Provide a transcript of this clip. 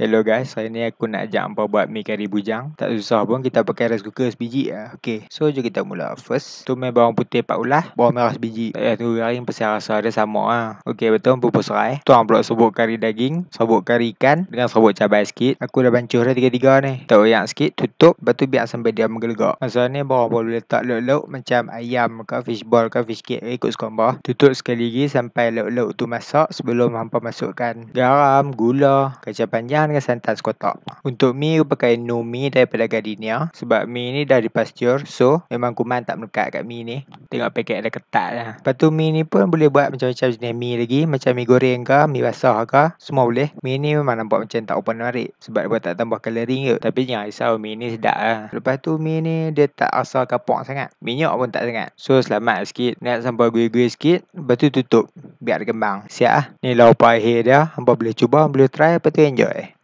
Hello guys, hari ni aku nak ajak hampa buat mie kari bujang. Tak susah pun kita pakai rice cooker sebiji ya. Eh. Okay, so jom kita mula. First, tumis bawang putih 4 ulah. Bawang merah sebiji. Tak payah eh, tunggu kering pasal rasa dia sama lah. Okay, betul pun pun serai. Tuang pula sebut kari daging, sebut kari ikan dengan sebut cabai sikit. Aku dah bancuh dah tiga-tiga ni. Tak payah sikit, tutup. Lepas tu biar sampai dia menggelegak. Masa ni bawang boleh letak lauk-lauk macam ayam ke ball, ke fish cake eh, ikut sekombah. Tutup sekali lagi sampai lauk-lauk tu masak sebelum hampa masukkan garam, gula, kacang panjang dengan santan sekotak. Untuk mi, aku pakai Nomi daripada Gardenia. Sebab mi ni dah dipasture. So, memang kuman tak melekat kat mi ni. Tengok paket ada ketat lah. Lepas tu, mi ni pun boleh buat macam-macam jenis mi lagi. Macam mi goreng ke, mi basah ke. Semua boleh. Mi ni memang nampak macam tak open menarik. Sebab dia tak tambah coloring ke. Tapi jangan risau, mi ni sedap lah. Lepas tu, mi ni dia tak asal kapok sangat. Minyak pun tak sangat. So, selamat sikit. Nak sampai gue-gue sikit. Lepas tu, tutup. Biar kembang. Siap lah. Ni lauk akhir dia. Hampa boleh cuba, boleh try. Lepas tu, enjoy.